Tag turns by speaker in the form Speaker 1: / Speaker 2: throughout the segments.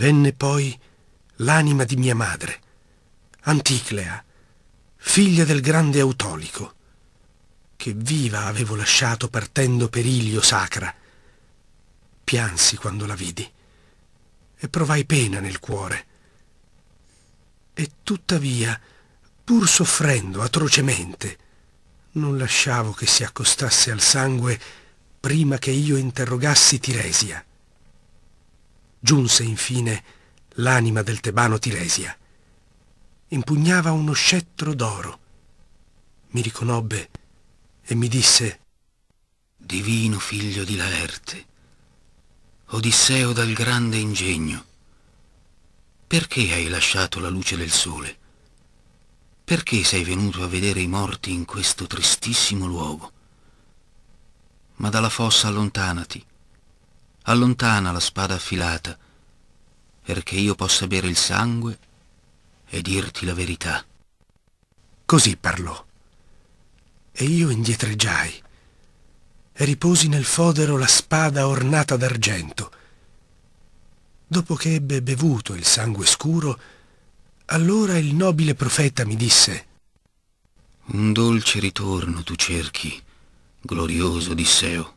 Speaker 1: Venne poi l'anima di mia madre, Anticlea, figlia del grande Autolico, che viva avevo lasciato partendo per Ilio Sacra. Piansi quando la vidi e provai pena nel cuore. E tuttavia, pur soffrendo atrocemente, non lasciavo che si accostasse al sangue prima che io interrogassi Tiresia giunse infine l'anima del tebano Tiresia. Impugnava uno scettro d'oro. Mi riconobbe e mi disse Divino figlio di Laerte, Odisseo dal
Speaker 2: grande ingegno, perché hai lasciato la luce del sole? Perché sei venuto a vedere i morti in questo tristissimo luogo? Ma dalla fossa allontanati, allontana la spada affilata, perché io possa bere il sangue e dirti la verità.
Speaker 1: Così parlò. E io indietreggiai e riposi nel fodero la spada ornata d'argento. Dopo che ebbe bevuto il sangue scuro, allora il nobile profeta mi disse
Speaker 2: Un dolce ritorno tu cerchi, glorioso Odisseo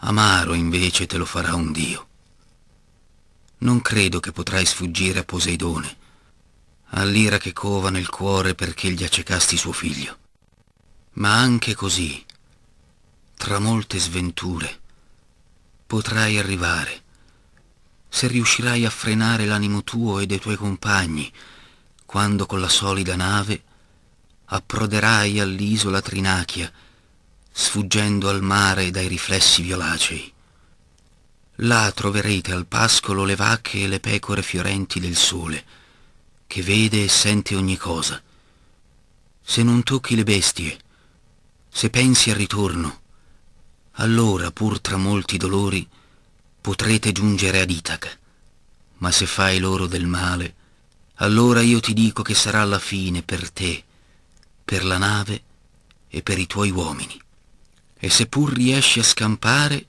Speaker 2: amaro invece te lo farà un Dio. Non credo che potrai sfuggire a Poseidone, all'ira che cova nel cuore perché gli accecasti suo figlio. Ma anche così, tra molte sventure, potrai arrivare, se riuscirai a frenare l'animo tuo e dei tuoi compagni, quando con la solida nave approderai all'isola Trinachia, sfuggendo al mare dai riflessi violacei. Là troverete al pascolo le vacche e le pecore fiorenti del sole, che vede e sente ogni cosa. Se non tocchi le bestie, se pensi al ritorno, allora, pur tra molti dolori, potrete giungere ad Itaca. Ma se fai loro del male, allora io ti dico che sarà la fine per te, per la nave e per i tuoi uomini e seppur riesci a scampare,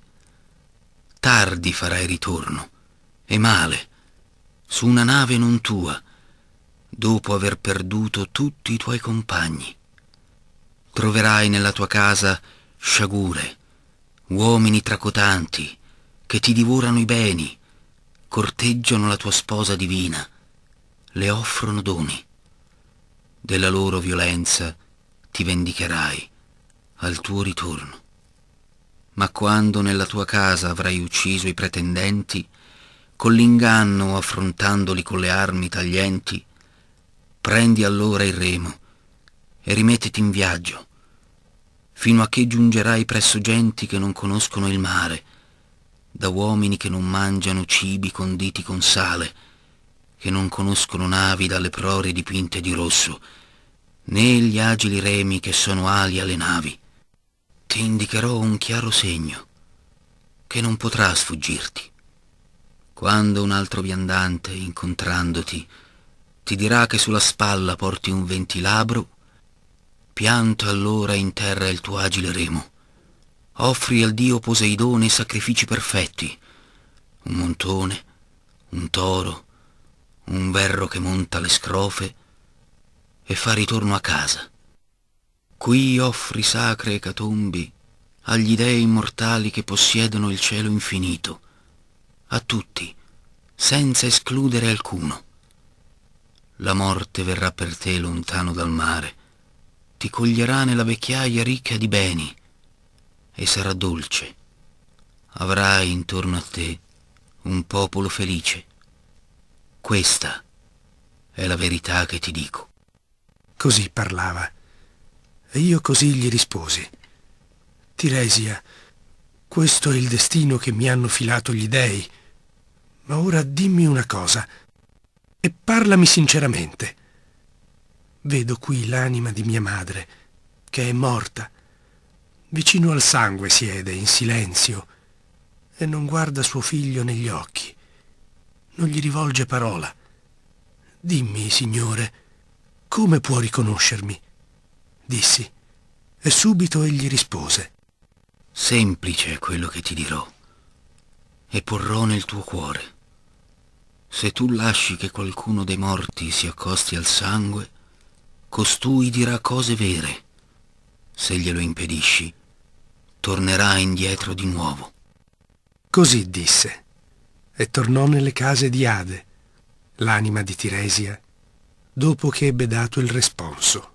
Speaker 2: tardi farai ritorno, e male, su una nave non tua, dopo aver perduto tutti i tuoi compagni. Troverai nella tua casa sciagure, uomini tracotanti, che ti divorano i beni, corteggiano la tua sposa divina, le offrono doni. Della loro violenza ti vendicherai al tuo ritorno. Ma quando nella tua casa avrai ucciso i pretendenti, con l'inganno affrontandoli con le armi taglienti, prendi allora il remo e rimettiti in viaggio, fino a che giungerai presso genti che non conoscono il mare, da uomini che non mangiano cibi conditi con sale, che non conoscono navi dalle prore dipinte di rosso, né gli agili remi che sono ali alle navi ti indicherò un chiaro segno che non potrà sfuggirti. Quando un altro viandante, incontrandoti, ti dirà che sulla spalla porti un ventilabro, pianta allora in terra il tuo agile remo. Offri al dio Poseidone sacrifici perfetti, un montone, un toro, un verro che monta le scrofe e fa ritorno a casa qui offri sacre ecatombi agli dei immortali che possiedono il cielo infinito, a tutti, senza escludere alcuno. La morte verrà per te lontano dal mare, ti coglierà nella vecchiaia ricca di beni e sarà dolce. Avrai intorno a te un popolo felice. Questa è la verità che ti dico.
Speaker 1: Così parlava e io così gli risposi. Tiresia, questo è il destino che mi hanno filato gli dèi. Ma ora dimmi una cosa e parlami sinceramente. Vedo qui l'anima di mia madre, che è morta. Vicino al sangue siede, in silenzio, e non guarda suo figlio negli occhi. Non gli rivolge parola. Dimmi, Signore, come può riconoscermi? dissi, e subito egli rispose.
Speaker 2: Semplice è quello che ti dirò, e porrò nel tuo cuore. Se tu lasci che qualcuno dei morti si accosti al sangue, costui dirà cose vere. Se glielo impedisci, tornerà indietro di nuovo.
Speaker 1: Così disse, e tornò nelle case di Ade, l'anima di Tiresia, dopo che ebbe dato il responso.